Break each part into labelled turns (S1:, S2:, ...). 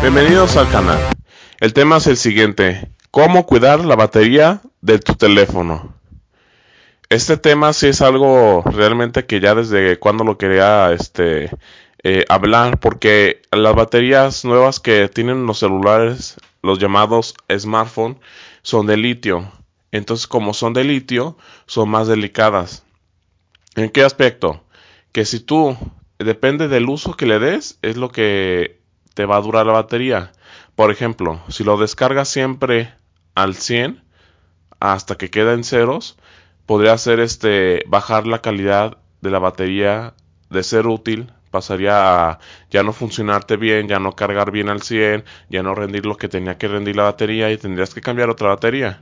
S1: Bienvenidos al canal. El tema es el siguiente. ¿Cómo cuidar la batería de tu teléfono? Este tema sí es algo realmente que ya desde cuando lo quería este, eh, hablar porque las baterías nuevas que tienen los celulares, los llamados smartphone, son de litio. Entonces como son de litio, son más delicadas. ¿En qué aspecto? Que si tú, depende del uso que le des, es lo que te va a durar la batería. Por ejemplo, si lo descargas siempre al 100 hasta que queda en ceros, podría hacer este bajar la calidad de la batería de ser útil pasaría a ya no funcionarte bien, ya no cargar bien al 100, ya no rendir lo que tenía que rendir la batería y tendrías que cambiar otra batería.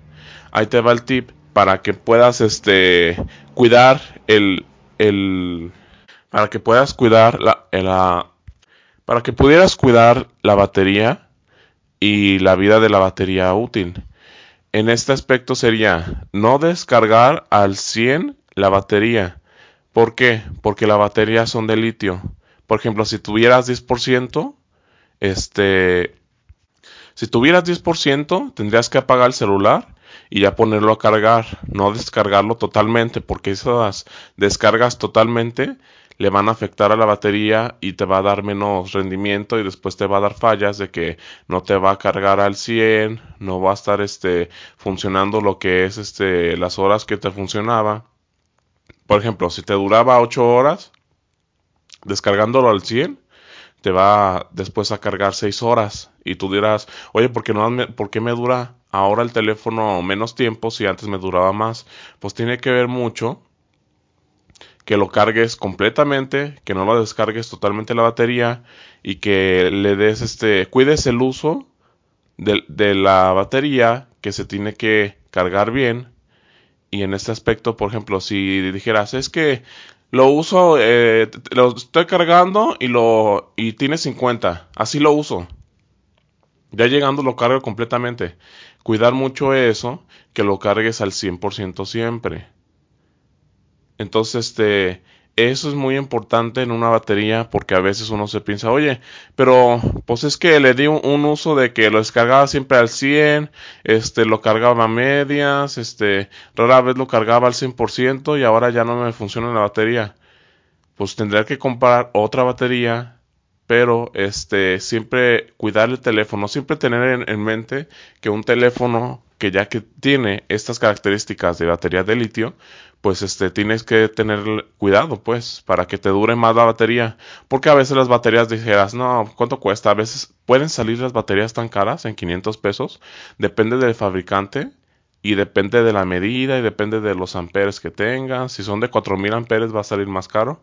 S1: Ahí te va el tip para que puedas este cuidar el, el para que puedas cuidar la para que pudieras cuidar la batería y la vida de la batería útil. En este aspecto sería no descargar al 100 la batería. ¿Por qué? Porque las baterías son de litio. Por ejemplo, si tuvieras 10%, este, si tuvieras 10%, tendrías que apagar el celular y ya ponerlo a cargar, no descargarlo totalmente, porque esas descargas totalmente le van a afectar a la batería y te va a dar menos rendimiento y después te va a dar fallas de que no te va a cargar al 100, no va a estar este funcionando lo que es este las horas que te funcionaba. Por ejemplo, si te duraba 8 horas descargándolo al 100, te va después a cargar 6 horas y tú dirás, oye, ¿por qué, no, me dura ahora el teléfono menos tiempo si antes me duraba más? Pues tiene que ver mucho que lo cargues completamente, que no lo descargues totalmente la batería y que le des este, cuides el uso de la batería que se tiene que cargar bien y en este aspecto, por ejemplo, si dijeras, es que lo uso, eh, lo estoy cargando y lo y tiene 50. Así lo uso. Ya llegando lo cargo completamente. Cuidar mucho eso, que lo cargues al 100% siempre. Entonces, este, eso es muy importante en una batería porque a veces uno se piensa, oye, pero pues es que le di un, uso de que lo descargaba siempre al 100, este, lo cargaba a medias, este, rara vez lo cargaba al 100% y ahora ya no me funciona la batería. Pues tendré que comprar otra batería pero este siempre cuidar el teléfono, siempre tener en, mente que un teléfono que ya que tiene estas características de batería de litio, pues este tienes que tener cuidado pues para que te dure más la batería, porque a veces las baterías dijeras, "No, ¿cuánto cuesta?" A veces pueden salir las baterías tan caras en 500 pesos, depende del fabricante y depende de la medida y depende de los amperes que tenga Si son de 4000 amperes va a salir más caro.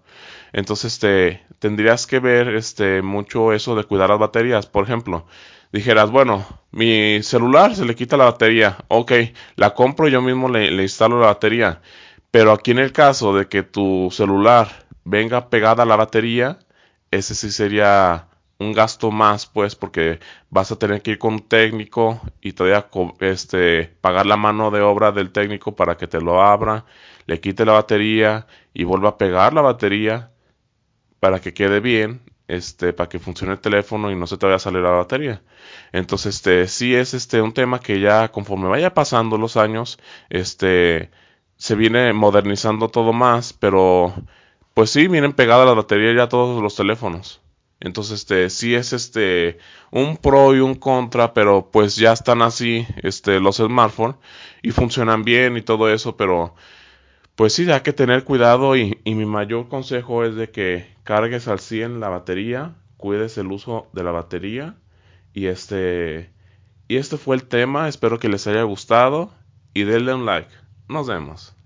S1: Entonces, este, tendrías que ver este mucho eso de cuidar las baterías, por ejemplo, dijeras, bueno, mi celular se le quita la batería. Ok, la compro yo mismo le, le instalo la batería. Pero aquí en el caso de que tu celular venga pegada a la batería, ese sí sería un gasto más, pues, porque vas a tener que ir con un técnico y todavía este, pagar la mano de obra del técnico para que te lo abra, le quite la batería y vuelva a pegar la batería para que quede bien, este, para que funcione el teléfono y no se te vaya a salir la batería. Entonces, este, sí es este un tema que ya conforme vaya pasando los años, este, se viene modernizando todo más, pero pues sí, vienen pegadas las baterías ya todos los teléfonos. Entonces, este, sí es este un pro y un contra, pero pues ya están así este, los smartphones y funcionan bien y todo eso, pero pues sí, hay que tener cuidado y, y mi mayor consejo es de que cargues al 100 la batería, cuides el uso de la batería y este, y este fue el tema, espero que les haya gustado y denle un like. Nos vemos.